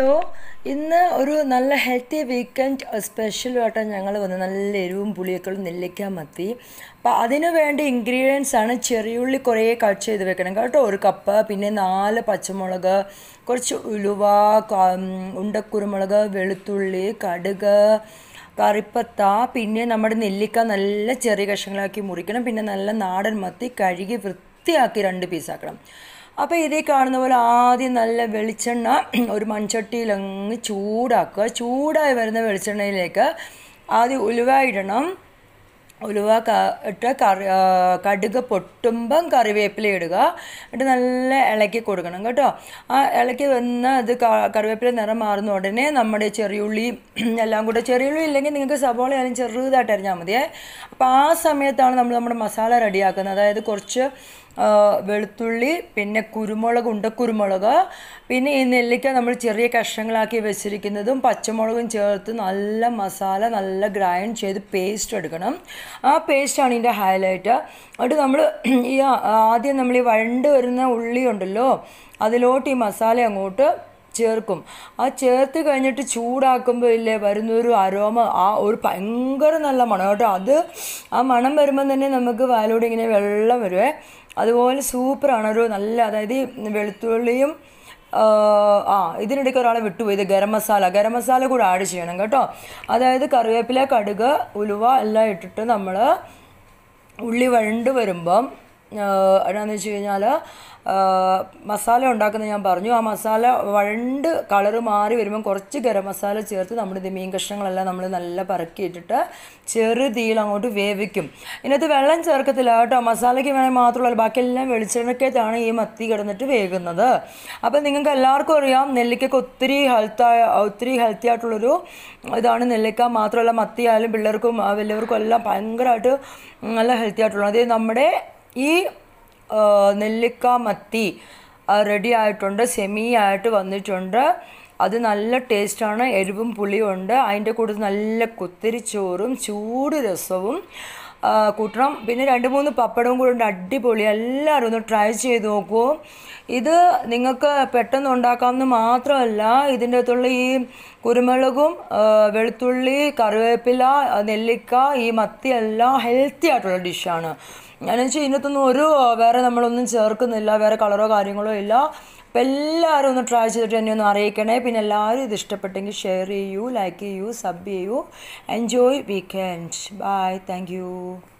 hello ഇന്ന് ഒരു നല്ല ഹെൽത്തി വീക്കെൻഡ് സ്പെഷ്യലുമായിട്ടാണ് ഞങ്ങൾ വന്ന് നല്ല എരിവും പുളിയൊക്കെ നെല്ലിക്ക മത്തി അപ്പോൾ അതിനു വേണ്ട ഇൻഗ്രീഡിയൻസ് ആണ് ചെറിയുള്ളി കുറേ കട്ട് ചെയ്ത് വെക്കണം കേട്ടോ ഒരു കപ്പ് പിന്നെ നാല് പച്ചമുളക് കുറച്ച് ഉലുവ ഉണ്ടക്കുരുമുളക് വെളുത്തുള്ളി കടുക് കറിപ്പത്ത പിന്നെ നമ്മുടെ നെല്ലിക്ക നല്ല ചെറിയ കഷ്ണങ്ങളാക്കി മുറിക്കണം പിന്നെ നല്ല നാടൻ മത്തി കഴുകി വൃത്തിയാക്കി രണ്ട് പീസാക്കണം അപ്പോൾ ഇതേ കാണുന്ന പോലെ ആദ്യം നല്ല വെളിച്ചെണ്ണ ഒരു മൺചട്ടിയിൽ അങ്ങ് ചൂടാക്കുക ചൂടായി വരുന്ന വെളിച്ചെണ്ണയിലേക്ക് ആദ്യം ഉലുവ ഇടണം ഉലുവ ഇട്ട് കറി കടുക് പൊട്ടുമ്പം കറിവേപ്പില ഇടുക എന്നിട്ട് നല്ല ഇളക്കി കൊടുക്കണം കേട്ടോ ആ ഇളക്കി വന്ന് അത് കറിവേപ്പില നിറം മാറുന്ന ഉടനെ നമ്മുടെ ചെറിയുള്ളി എല്ലാം കൂടെ ചെറിയുള്ളി ഇല്ലെങ്കിൽ നിങ്ങൾക്ക് സവോള ആയാലും ചെറുതായിട്ട് അരിഞ്ഞാൽ മതിയേ അപ്പോൾ ആ സമയത്താണ് നമ്മൾ നമ്മുടെ മസാല റെഡിയാക്കുന്നത് അതായത് കുറച്ച് വെളുത്തുള്ളി പിന്നെ കുരുമുളക് ഉണ്ടക്കുരുമുളക് പിന്നെ ഈ നെല്ലിക്ക നമ്മൾ ചെറിയ കഷ്ണങ്ങളാക്കി വെച്ചിരിക്കുന്നതും പച്ചമുളകും ചേർത്ത് നല്ല മസാല നല്ല ഗ്രൈൻഡ് ചെയ്ത് പേസ്റ്റ് എടുക്കണം ആ പേസ്റ്റാണ് ഇതിൻ്റെ ഹൈലൈറ്റ് അത് നമ്മൾ ഈ ആദ്യം നമ്മൾ ഈ വഴണ്ട് വരുന്ന ഉള്ളി ഉണ്ടല്ലോ അതിലോട്ട് ഈ മസാല അങ്ങോട്ട് ചേർക്കും ആ ചേർത്ത് കഴിഞ്ഞിട്ട് ചൂടാക്കുമ്പോൾ ഇല്ലേ വരുന്നൊരു അരോമ ആ ഒരു ഭയങ്കര നല്ല മണം കേട്ടോ അത് ആ മണം വരുമ്പം തന്നെ നമുക്ക് വാലോട് ഇങ്ങനെ വെള്ളം വരുവേ അതുപോലെ സൂപ്പറാണ് ഒരു നല്ല അതായത് വെളുത്തുള്ളിയും ആ ഇതിനിടയ്ക്ക് ഒരാളെ വിട്ടുപോയി ഇത് ഗരം മസാല ഗരം മസാല കൂടെ ആഡ് ചെയ്യണം കേട്ടോ അതായത് കറിവേപ്പില കടുക് ഉലുവ എല്ലാം ഇട്ടിട്ട് നമ്മൾ ഉള്ളി വഴണ്ട് വരുമ്പം എന്നാന്ന് വെച്ച് കഴിഞ്ഞാൽ മസാല ഉണ്ടാക്കുന്ന ഞാൻ പറഞ്ഞു ആ മസാല വഴണ്ട് കളറ് മാറി വരുമ്പം കുറച്ച് ഗരം മസാല ചേർത്ത് നമ്മുടെ ഇത് മീൻ കഷ്ണങ്ങളെല്ലാം നമ്മൾ നല്ല പറക്കിയിട്ടിട്ട് ചെറുതീയിൽ അങ്ങോട്ട് വേവിക്കും ഇതിനകത്ത് വെള്ളം ചേർക്കത്തില്ല കേട്ടോ മസാലയ്ക്ക് വേണേൽ മാത്രമല്ല ബാക്കിയെല്ലാം വെളിച്ചെണ്ണക്കകത്താണ് ഈ മത്തി കിടന്നിട്ട് വേകുന്നത് അപ്പം നിങ്ങൾക്ക് എല്ലാവർക്കും അറിയാം നെല്ലിക്കയ്ക്ക് ഒത്തിരി ഹെൽത്തായ ഒത്തിരി ഹെൽത്തി ആയിട്ടുള്ളൊരു ഇതാണ് നെല്ലിക്ക മാത്രമല്ല മത്തി ആയാലും പിള്ളേർക്കും വലിയവർക്കും എല്ലാം ഭയങ്കരമായിട്ട് നല്ല ഹെൽത്തി ആയിട്ടുള്ളത് അതേ നമ്മുടെ ഈ നെല്ലിക്ക മത്തി റെഡി ആയിട്ടുണ്ട് സെമി ആയിട്ട് വന്നിട്ടുണ്ട് അത് നല്ല ടേസ്റ്റാണ് എരിവും പുളിയും ഉണ്ട് അതിൻ്റെ കൂടെ നല്ല കുത്തിരിച്ചോറും ചൂട് രസവും കൂട്ടണം പിന്നെ രണ്ട് മൂന്ന് പപ്പടവും കൂടെ ഉണ്ട് അടിപൊളി എല്ലാവരും ഒന്ന് ട്രൈ ചെയ്ത് നോക്കൂ ഇത് നിങ്ങൾക്ക് പെട്ടെന്ന് ഉണ്ടാക്കാമെന്ന് മാത്രമല്ല ഇതിൻ്റെ അകത്തുള്ള ഈ കുരുമുളകും വെളുത്തുള്ളി കറിവേപ്പില നെല്ലിക്ക ഈ മത്തി എല്ലാം ഹെൽത്തി ആയിട്ടുള്ള ഡിഷാണ് ഞാൻ വെച്ചാൽ ഇതിനകത്തൊന്നും ഒരു വേറെ നമ്മളൊന്നും ചേർക്കുന്നില്ല വേറെ കളറോ കാര്യങ്ങളോ ഇല്ല അപ്പം എല്ലാവരും ഒന്ന് ട്രൈ ചെയ്തിട്ട് എന്നെ ഒന്ന് അറിയിക്കണേ പിന്നെ എല്ലാവരും ഇത് ഇഷ്ടപ്പെട്ടെങ്കിൽ ഷെയർ ചെയ്യൂ ലൈക്ക് ചെയ്യൂ സബ് ചെയ്യൂ എൻജോയ് വീക്കെൻഡ് ബൈ താങ്ക്